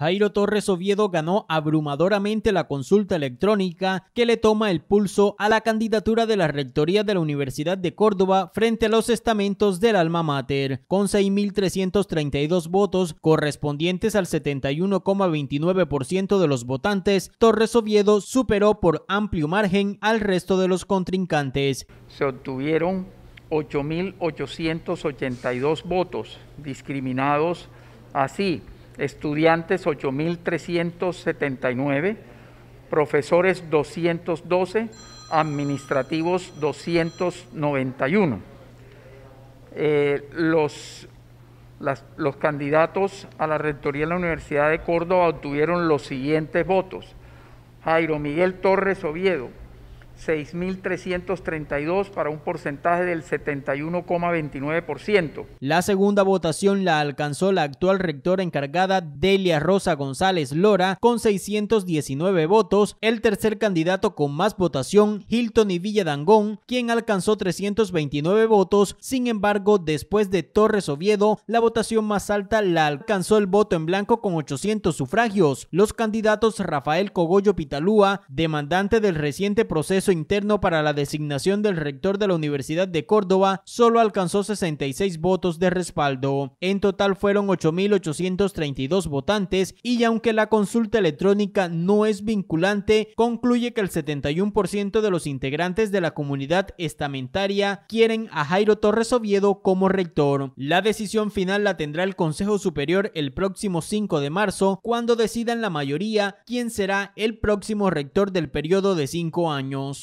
Jairo Torres Oviedo ganó abrumadoramente la consulta electrónica que le toma el pulso a la candidatura de la Rectoría de la Universidad de Córdoba frente a los estamentos del alma mater, con 6.332 votos correspondientes al 71,29% de los votantes. Torres Oviedo superó por amplio margen al resto de los contrincantes. Se obtuvieron 8.882 votos discriminados así estudiantes 8.379, profesores 212, administrativos 291. Eh, los, los candidatos a la rectoría de la Universidad de Córdoba obtuvieron los siguientes votos. Jairo Miguel Torres Oviedo, 6.332 para un porcentaje del 71,29%. La segunda votación la alcanzó la actual rectora encargada Delia Rosa González Lora con 619 votos, el tercer candidato con más votación Hilton y Dangón, quien alcanzó 329 votos, sin embargo después de Torres Oviedo, la votación más alta la alcanzó el voto en blanco con 800 sufragios. Los candidatos Rafael Cogollo Pitalúa, demandante del reciente proceso interno para la designación del rector de la Universidad de Córdoba solo alcanzó 66 votos de respaldo. En total fueron 8.832 votantes y aunque la consulta electrónica no es vinculante, concluye que el 71% de los integrantes de la comunidad estamentaria quieren a Jairo Torres Oviedo como rector. La decisión final la tendrá el Consejo Superior el próximo 5 de marzo, cuando decidan la mayoría quién será el próximo rector del periodo de 5 años.